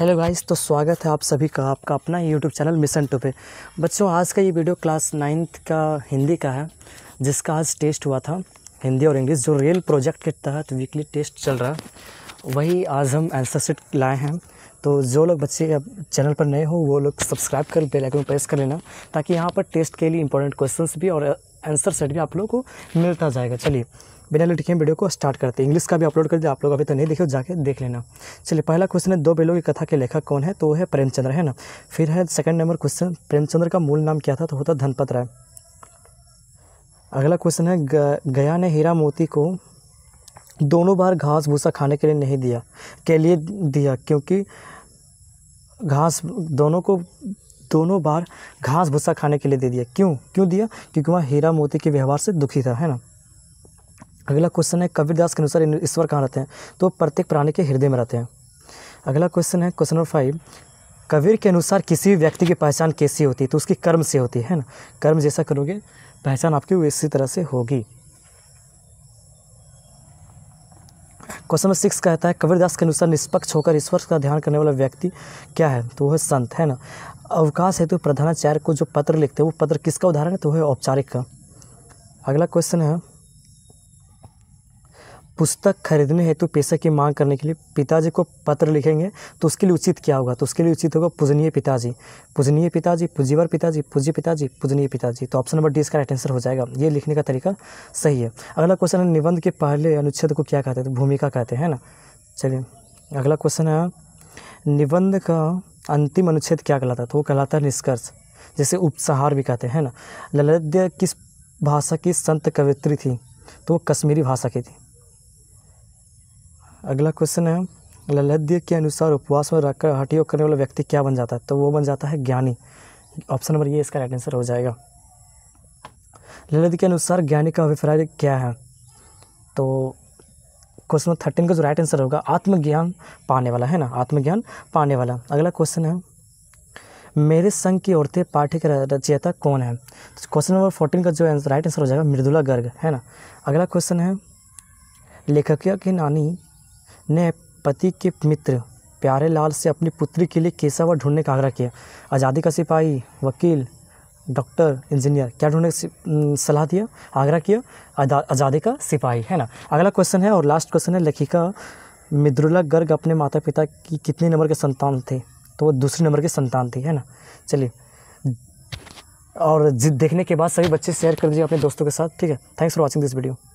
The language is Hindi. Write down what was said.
हेलो गाइस तो स्वागत है आप सभी का आपका अपना यूट्यूब चैनल मिशन टू पे बच्चों आज का ये वीडियो क्लास नाइन्थ का हिंदी का है जिसका आज टेस्ट हुआ था हिंदी और इंग्लिश जो रियल प्रोजेक्ट के तहत वीकली टेस्ट चल रहा है वही आज हम आंसर सेट लाए हैं तो जो लोग बच्चे अब चैनल पर नए हो वो लोग सब्सक्राइब कर बेल आइकन प्रेस कर लेना ताकि यहाँ पर टेस्ट के लिए इंपॉर्टेंट क्वेश्चंस भी और आंसर सेट भी आप लोगों को मिलता जाएगा चलिए बिना लिए लिखे वीडियो को स्टार्ट करते हैं इंग्लिश का भी अपलोड कर दिया आप लोग अभी तो नहीं देखे जाके देख लेना चलिए पहला क्वेश्चन है दो बेलों की कथा के लेखक कौन है तो वो है प्रेमचंद्र है ना फिर है सेकंड नंबर क्वेश्चन प्रेमचंद्र का मूल नाम क्या था तो होता धनपत राय अगला क्वेश्चन है गया ने हीरा मोती को दोनों बार घास भूसा खाने के लिए नहीं दिया के लिए दिया क्योंकि घास दोनों को दोनों बार घास भूसा खाने के लिए दे दिया क्यों क्यों दिया क्योंकि वह हीरा मोती के व्यवहार से दुखी था है ना अगला क्वेश्चन है कबीरदास के अनुसार ईश्वर कहाँ रहते हैं तो प्रत्येक प्राणी के हृदय में रहते हैं अगला क्वेश्चन है क्वेश्चन नंबर फाइव कबीर के अनुसार किसी भी व्यक्ति की पहचान कैसी होती है तो उसकी कर्म से होती है ना कर्म जैसा करोगे पहचान आपकी इसी तरह से होगी क्वेश्चन नंबर सिक्स कहता है कबीरदास के अनुसार निष्पक्ष होकर ईश्वर का ध्यान करने वाला व्यक्ति क्या है तो वह संत है ना अवकाश हेतु तो प्रधानाचार्य को जो पत्र लिखते हैं वो पत्र किसका उदाहरण है तो वह औपचारिक का अगला क्वेश्चन है पुस्तक खरीदने हेतु पैसे की मांग करने के लिए पिताजी को पत्र लिखेंगे तो उसके लिए उचित क्या होगा तो उसके लिए उचित होगा पूजनीय पिताजी पूजनीय पिताजी पूजीवर पिताजी पूज्य पिताजी पूजनीय पिताजी तो ऑप्शन नंबर डी इसका राइट आंसर हो जाएगा ये लिखने का तरीका सही है अगला क्वेश्चन है निबंध के पहले अनुच्छेद को क्या कहते हैं तो भूमिका कहते हैं ना चलिए अगला क्वेश्चन है निबंध का अंतिम अनुच्छेद क्या कहलाता है तो वो कहलाता है निष्कर्ष जैसे उपसहार भी कहते हैं ना ललित किस भाषा की संत कवित्री थी तो वो कश्मीरी भाषा की थी अगला क्वेश्चन है ललद्य के अनुसार उपवास में रखकर हटियोग योग करने वाला व्यक्ति क्या बन जाता है तो वो बन जाता है ज्ञानी ऑप्शन नंबर ये इसका राइट आंसर हो जाएगा ललित के अनुसार ज्ञानी का अभिप्राय क्या है तो क्वेश्चन नंबर थर्टीन का जो राइट आंसर होगा आत्मज्ञान पाने वाला है ना आत्मज्ञान पाने वाला अगला क्वेश्चन है मेरे संघ की औरतें पाठ्य का रचयिता कौन है क्वेश्चन नंबर फोर्टीन का जो राइट आंसर हो जाएगा मृदुला गर्ग है ना अगला क्वेश्चन है लेखकिया की नानी ने पति के मित्र प्यारे लाल से अपनी पुत्री के लिए केसावर ढूंढने का आग्रह किया आज़ादी का सिपाही वकील डॉक्टर इंजीनियर क्या ढूंढने सलाह दिया आग्रह किया आज़ादी का सिपाही है ना अगला क्वेश्चन है और लास्ट क्वेश्चन है लेखिका मिद्रुला गर्ग अपने माता पिता की कितने नंबर के संतान थे तो वो दूसरे नंबर के संतान थी है ना चलिए और जिद देखने के बाद सभी बच्चे शेयर कर दीजिए अपने दोस्तों के साथ ठीक है thanks for watching this video